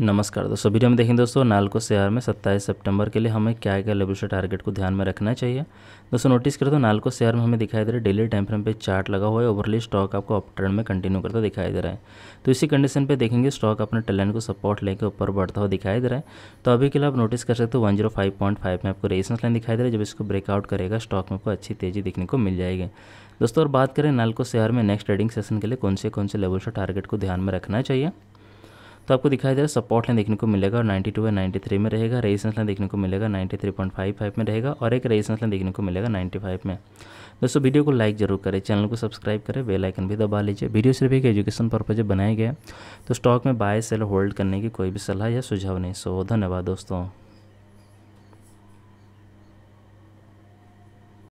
नमस्कार दोस्तों वीडियो में देखें दोस्तों नालको शहर में 27 सितंबर के लिए हमें क्या क्या लेवल से टारगेट को ध्यान में रखना चाहिए दोस्तों नोटिस करें तो नालको शहर में हमें दिखाई दे रहा है डेली टाइम फ्रेम पे चार्ट लगा हुआ है ओवरली स्टॉक आपको अप ट्रेंड में कंटिन्यू करता दिखाई दे रहा है तो इसी कंडीशन पर देखेंगे स्टॉक अपने टैलेंट को सपोर्ट लेकर ऊपर बढ़ता हुआ दिखाई दे रहा है तो अभी के लिए आप नोटिस कर सकते हो वन में आपको रेजिस्टेंस लाइन दिखाई दे रहा है जब इसको ब्रेकआउट करेगा स्टॉक में आपको अच्छी तेजी देखने को मिल जाएगी दोस्तों और बात करें नालको शहर में नेक्स्ट ट्रेडिंग सेशन के लिए कौन से कौन से लेवल से टारगेट को ध्यान में रखना चाहिए तो आपको दिखाई दे रहा है सपोर्ट लाइन देखने को मिलेगा और 92 है 93 में रहेगा रेजिस्टेंस लाइन देखने को मिलेगा 93.55 में रहेगा और एक रेजिस्टेंस लाइन देखने को मिलेगा 95 में दोस्तों वीडियो को लाइक जरूर करें चैनल को सब्सक्राइब करें बेल आइकन भी दबा लीजिए वीडियो सिर्फ एक एजुकेशन पर्पज बनाया गया तो स्टॉक में बाय सेल होल्ड करने की कोई भी सलाह या सुझाव नहीं सो धन्यवाद दोस्तों